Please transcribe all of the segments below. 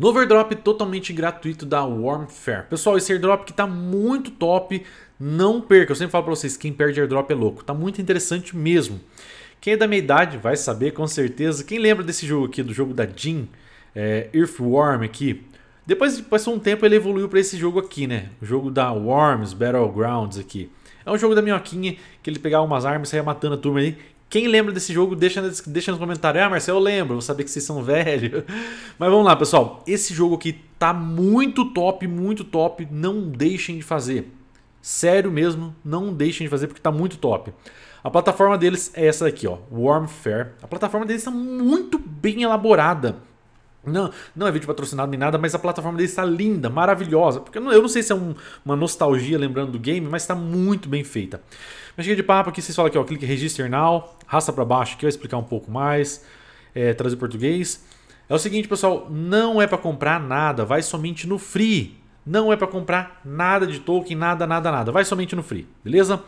No airdrop totalmente gratuito da Warmfare. Pessoal, esse airdrop que tá muito top, não perca. Eu sempre falo para vocês, quem perde airdrop é louco. Tá muito interessante mesmo. Quem é da minha idade vai saber com certeza. Quem lembra desse jogo aqui, do jogo da Jin, é, Earthworm aqui? Depois passou um tempo ele evoluiu para esse jogo aqui, né? O jogo da Worms Battlegrounds aqui. É um jogo da minhoquinha que ele pegava umas armas e saia matando a turma ali. Quem lembra desse jogo, deixa, deixa nos comentários. Ah, Marcelo, eu lembro, vou saber que vocês são velhos. Mas vamos lá, pessoal. Esse jogo aqui tá muito top, muito top. Não deixem de fazer. Sério mesmo, não deixem de fazer porque tá muito top. A plataforma deles é essa daqui, ó, Warmfare. A plataforma deles tá muito bem elaborada. Não, não é vídeo patrocinado nem nada, mas a plataforma dele está linda, maravilhosa. Porque eu não, eu não sei se é um, uma nostalgia lembrando do game, mas está muito bem feita. Mas chega de papo aqui, vocês falam aqui, ó, clique Register Now, raça para baixo aqui, eu explicar um pouco mais, é, trazer português. É o seguinte, pessoal, não é para comprar nada, vai somente no free. Não é para comprar nada de token, nada, nada, nada. Vai somente no free, beleza?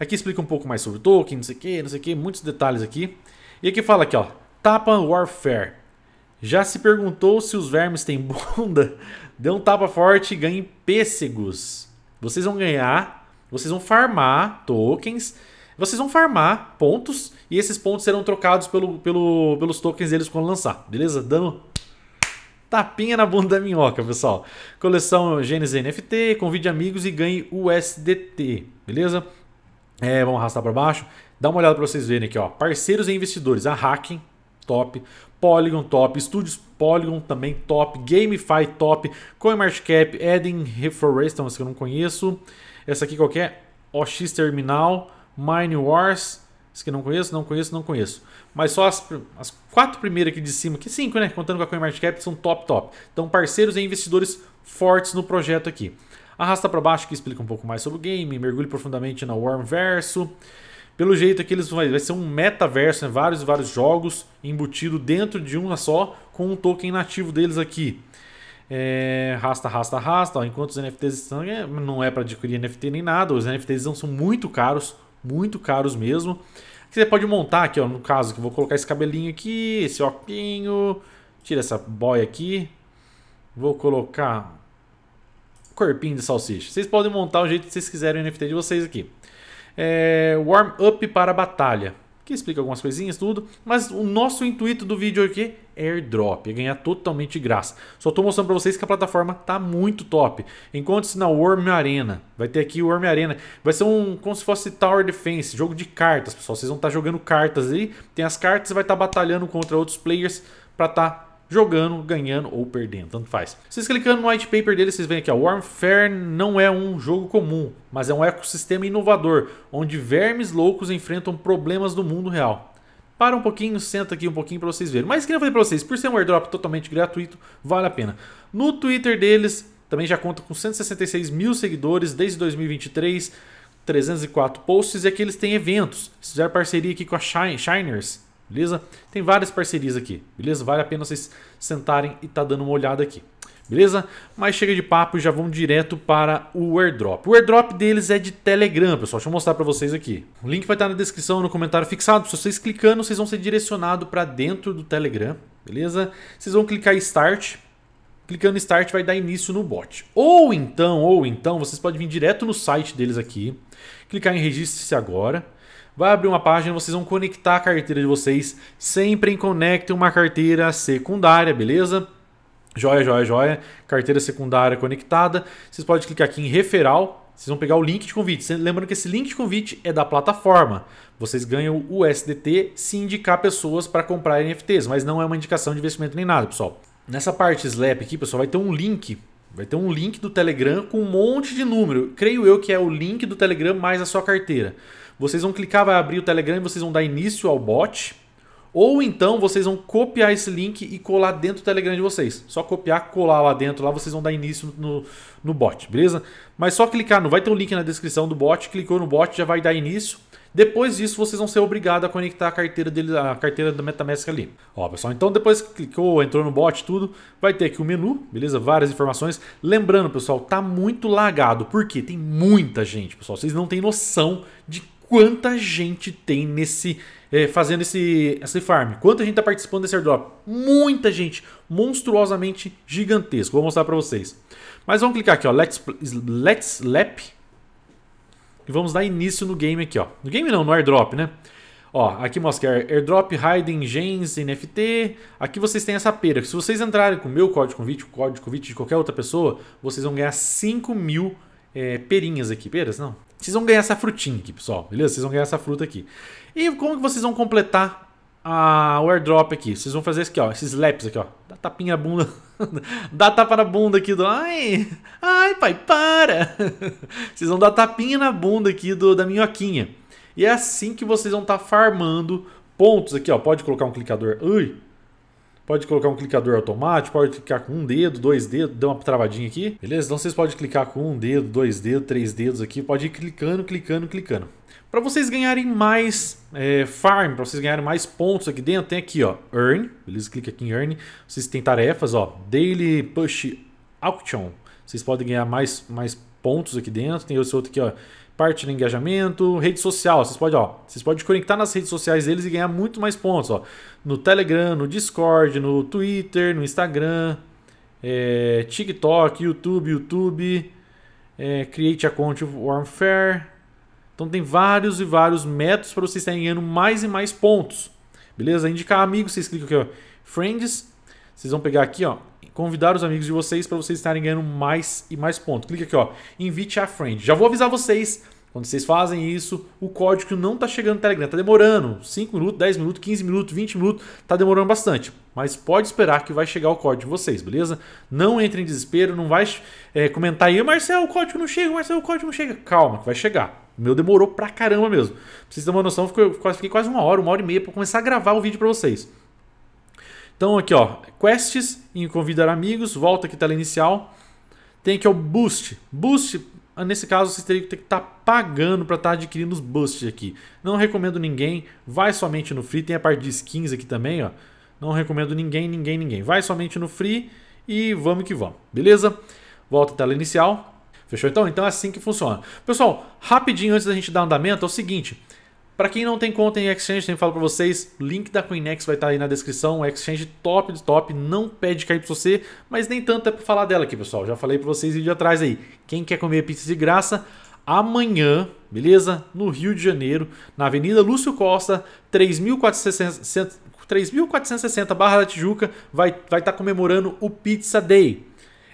Aqui explica um pouco mais sobre token, não sei o que, não sei o que, muitos detalhes aqui. E aqui fala aqui, ó, Tapa Warfare. Já se perguntou se os vermes têm bunda? Dê um tapa forte e ganhe pêssegos. Vocês vão ganhar, vocês vão farmar tokens, vocês vão farmar pontos e esses pontos serão trocados pelo, pelo, pelos tokens deles quando lançar, beleza? Dando tapinha na bunda da minhoca, pessoal. Coleção Gênesis NFT, convide amigos e ganhe USDT, beleza? É, vamos arrastar para baixo. Dá uma olhada para vocês verem aqui, ó. Parceiros e investidores, a Hacking, top, Polygon top, Studios Polygon também top, GameFi top, CoinMarketCap, Eden Reforestal, essa é que eu não conheço, essa aqui qualquer, OX Terminal, Mine Wars, essa que eu não conheço, não conheço, não conheço. Mas só as, as quatro primeiras aqui de cima, que cinco, né? Contando com a CoinMarketCap, são top, top. Então, parceiros e investidores fortes no projeto aqui. Arrasta para baixo que explica um pouco mais sobre o game, mergulhe profundamente na Warm Verso. Pelo jeito é que eles vai, vai ser um metaverso, né? vários vários jogos embutido dentro de uma só com um token nativo deles aqui. É, rasta, rasta, rasta. Ó, enquanto os NFTs estão, é, não é para adquirir NFT nem nada. Os NFTs não são muito caros, muito caros mesmo. Aqui você pode montar aqui, ó, no caso que vou colocar esse cabelinho aqui, esse opinho, tira essa boy aqui. Vou colocar corpinho de salsicha. Vocês podem montar o jeito que vocês quiserem o NFT de vocês aqui é, warm up para a batalha, que explica algumas coisinhas, tudo. Mas o nosso intuito do vídeo aqui é airdrop, é ganhar totalmente de graça. Só estou mostrando para vocês que a plataforma tá muito top. Encontre-se na Worm Arena. Vai ter aqui o Worm Arena. Vai ser um como se fosse Tower Defense, jogo de cartas, pessoal. Vocês vão estar tá jogando cartas aí. Tem as cartas, e vai estar tá batalhando contra outros players para estar tá jogando, ganhando ou perdendo, tanto faz. Vocês clicando no white paper dele, vocês veem aqui, ó, Warfare não é um jogo comum, mas é um ecossistema inovador, onde vermes loucos enfrentam problemas do mundo real. Para um pouquinho, senta aqui um pouquinho para vocês verem. Mas queria falar para vocês, por ser um airdrop totalmente gratuito, vale a pena. No Twitter deles, também já conta com 166 mil seguidores desde 2023, 304 posts e aqui eles têm eventos. Se fizeram parceria aqui com a Shiners, Beleza? Tem várias parcerias aqui, beleza? Vale a pena vocês sentarem e tá dando uma olhada aqui. Beleza? Mas chega de papo e já vamos direto para o airdrop. O airdrop deles é de Telegram, pessoal. Deixa eu mostrar para vocês aqui. O link vai estar na descrição, no comentário fixado. Se vocês clicando, vocês vão ser direcionados para dentro do Telegram, beleza? Vocês vão clicar em Start. Clicando em Start vai dar início no bot. Ou então, ou então, vocês podem vir direto no site deles aqui, clicar em Registre-se agora vai abrir uma página, vocês vão conectar a carteira de vocês. Sempre conectem uma carteira secundária, beleza? Joia, joia, joia. Carteira secundária conectada. Vocês podem clicar aqui em referral. Vocês vão pegar o link de convite. Lembrando que esse link de convite é da plataforma. Vocês ganham o SDT se indicar pessoas para comprar NFTs, mas não é uma indicação de investimento nem nada, pessoal. Nessa parte Slap aqui, pessoal, vai ter um link. Vai ter um link do Telegram com um monte de número. Creio eu que é o link do Telegram mais a sua carteira. Vocês vão clicar, vai abrir o Telegram e vocês vão dar início ao bot. Ou então vocês vão copiar esse link e colar dentro do Telegram de vocês. Só copiar, colar lá dentro, lá vocês vão dar início no, no bot, beleza? Mas só clicar, não vai ter um link na descrição do bot. Clicou no bot, já vai dar início. Depois disso, vocês vão ser obrigados a conectar a carteira dele, a carteira da MetaMask ali. Ó, pessoal, então depois que clicou, entrou no bot, tudo, vai ter aqui o um menu, beleza? Várias informações. Lembrando, pessoal, tá muito lagado, porque tem muita gente, pessoal. Vocês não têm noção de quanta gente tem nesse é, fazendo esse, esse farm. Quanta gente está participando desse airdrop? Muita gente, monstruosamente gigantesco. Vou mostrar para vocês. Mas vamos clicar aqui, ó, Let's, Let's Lap. E vamos dar início no game aqui, ó. No game não, no airdrop, né? Ó, aqui mostra airdrop, hiding Gens, NFT. Aqui vocês têm essa pera. Se vocês entrarem com o meu código convite, o código convite de qualquer outra pessoa, vocês vão ganhar 5 mil é, perinhas aqui. Peras, não. Vocês vão ganhar essa frutinha aqui, pessoal. Beleza? Vocês vão ganhar essa fruta aqui. E como que vocês vão completar a, o airdrop aqui? Vocês vão fazer isso aqui, ó. Esses laps aqui, ó. Dá tapinha na bunda. Dá tapa na bunda aqui do... Ai, ai, pai, para. vocês vão dar tapinha na bunda aqui do, da minhoquinha. E é assim que vocês vão estar tá farmando pontos aqui, ó. Pode colocar um clicador... Ui, Pode colocar um clicador automático, pode clicar com um dedo, dois dedos, dá uma travadinha aqui. Beleza? Então vocês podem clicar com um dedo, dois dedos, três dedos aqui, pode ir clicando, clicando, clicando. Para vocês ganharem mais é, farm, para vocês ganharem mais pontos aqui dentro, tem aqui, ó, earn, beleza? Clica aqui em earn. Vocês têm tarefas, ó, daily push auction. Vocês podem ganhar mais mais pontos aqui dentro. Tem esse outro aqui, ó, parte de engajamento, rede social. Vocês podem, ó, vocês podem conectar nas redes sociais deles e ganhar muito mais pontos. Ó. No Telegram, no Discord, no Twitter, no Instagram, é, TikTok, YouTube, YouTube, é, Create Account Warfare. Então tem vários e vários métodos para vocês estarem ganhando mais e mais pontos. Beleza? Indicar amigos, vocês clicam aqui, ó, Friends, vocês vão pegar aqui, ó, convidar os amigos de vocês para vocês estarem ganhando mais e mais pontos. Clica aqui, ó, invite a friend. Já vou avisar vocês, quando vocês fazem isso, o código não está chegando no Telegram, está demorando 5 minutos, 10 minutos, 15 minutos, 20 minutos, está demorando bastante. Mas pode esperar que vai chegar o código de vocês, beleza? Não entre em desespero, não vai é, comentar aí, Marcelo, o código não chega, Marcelo, o código não chega. Calma, que vai chegar. O meu demorou pra caramba mesmo. Pra vocês terem uma noção, eu eu fiquei quase uma hora, uma hora e meia para começar a gravar o vídeo para vocês. Então aqui ó, quests em convidar amigos, volta aqui tela inicial. Tem aqui o boost. Boost, ah, nesse caso você teria que estar tá pagando para estar tá adquirindo os boosts aqui. Não recomendo ninguém, vai somente no free, tem a parte de skins aqui também, ó. Não recomendo ninguém, ninguém, ninguém. Vai somente no free e vamos que vamos. Beleza? Volta tela inicial. Fechou então? Então é assim que funciona. Pessoal, rapidinho antes da gente dar andamento, é o seguinte, para quem não tem conta em exchange, tem falo para vocês, link da Coinex vai estar tá aí na descrição, um exchange top de top, não pede você, mas nem tanto é para falar dela aqui, pessoal. Já falei para vocês vídeo atrás aí. Quem quer comer pizza de graça, amanhã, beleza? No Rio de Janeiro, na Avenida Lúcio Costa, 3460 Barra da Tijuca, vai estar vai tá comemorando o Pizza Day.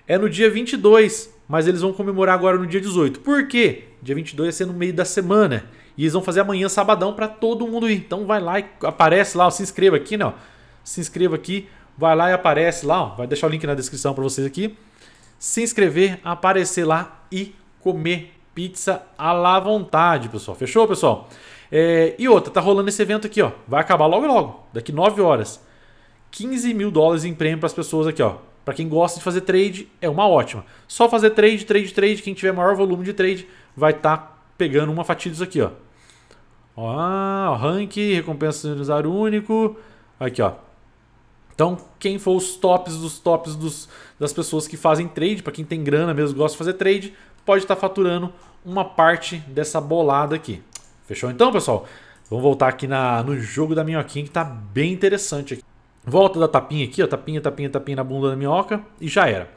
É no dia 22, mas eles vão comemorar agora no dia 18. Por quê? Dia 22 é ser no meio da semana. E eles vão fazer amanhã, sabadão, para todo mundo ir. Então vai lá e aparece lá, ó, se inscreva aqui, né? Ó. Se inscreva aqui, vai lá e aparece lá, ó. Vai deixar o link na descrição para vocês aqui. Se inscrever, aparecer lá e comer pizza à la vontade, pessoal. Fechou, pessoal? É, e outra, tá rolando esse evento aqui, ó. Vai acabar logo logo, daqui 9 horas. 15 mil dólares em prêmio para as pessoas aqui, ó. Para quem gosta de fazer trade, é uma ótima. Só fazer trade, trade, trade, quem tiver maior volume de trade vai estar tá pegando uma fatia disso aqui, ó. Ó, rank, recompensa de usar único. Aqui, ó. Então, quem for os tops dos tops dos, das pessoas que fazem trade, para quem tem grana mesmo, gosta de fazer trade, pode estar tá faturando uma parte dessa bolada aqui. Fechou então, pessoal? Vamos voltar aqui na, no jogo da minhoquinha, que tá bem interessante aqui. Volta da tapinha aqui, ó, tapinha, tapinha, tapinha na bunda da minhoca e já era.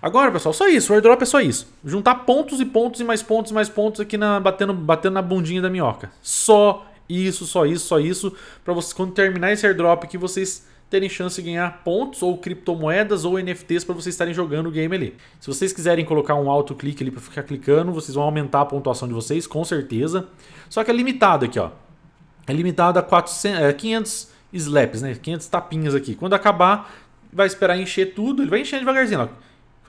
Agora, pessoal, só isso. O airdrop é só isso. Juntar pontos e pontos e mais pontos e mais pontos aqui na, batendo, batendo na bundinha da minhoca. Só isso, só isso, só isso. Para vocês, quando terminar esse airdrop aqui, vocês terem chance de ganhar pontos ou criptomoedas ou NFTs para vocês estarem jogando o game ali. Se vocês quiserem colocar um alto clique ali para ficar clicando, vocês vão aumentar a pontuação de vocês, com certeza. Só que é limitado aqui, ó. É limitado a 400, é, 500 slaps, né? 500 tapinhas aqui. Quando acabar, vai esperar encher tudo. Ele vai encher devagarzinho, ó.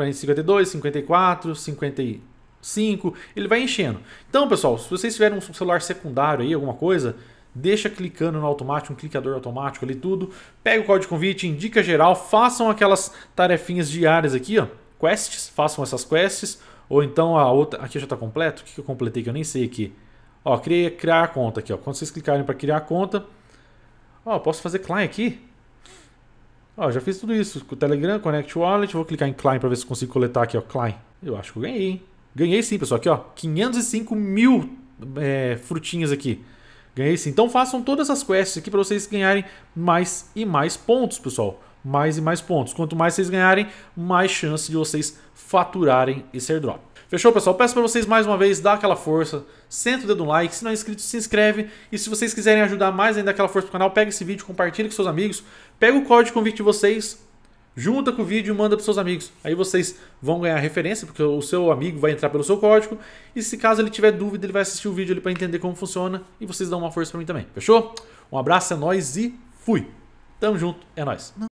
52, 54, 55, ele vai enchendo. Então, pessoal, se vocês tiverem um celular secundário aí, alguma coisa, deixa clicando no automático, um clicador automático ali tudo, pega o código de convite, indica geral, façam aquelas tarefinhas diárias aqui, ó, quests, façam essas quests, ou então a outra, aqui já está completo, o que eu completei que eu nem sei aqui. Ó, criei, criar conta aqui, ó. Quando vocês clicarem para criar a conta, ó, posso fazer client aqui? Ó, já fiz tudo isso. Com o Telegram, Connect Wallet. Vou clicar em Klein para ver se consigo coletar aqui, ó. Klein. Eu acho que eu ganhei, hein? Ganhei sim, pessoal. Aqui, ó. 505 mil é, frutinhas aqui. Ganhei sim. Então façam todas essas quests aqui para vocês ganharem mais e mais pontos, pessoal. Mais e mais pontos. Quanto mais vocês ganharem, mais chance de vocês faturarem esse airdrop. Fechou, pessoal? Peço para vocês mais uma vez dar aquela força, senta o dedo no like, se não é inscrito, se inscreve. E se vocês quiserem ajudar mais ainda aquela força pro canal, pega esse vídeo, compartilha com seus amigos, pega o código de convite de vocês, junta com o vídeo e manda para seus amigos. Aí vocês vão ganhar referência, porque o seu amigo vai entrar pelo seu código. E se caso ele tiver dúvida, ele vai assistir o vídeo ali para entender como funciona e vocês dão uma força para mim também. Fechou? Um abraço, é nóis e fui. Tamo junto, é nóis.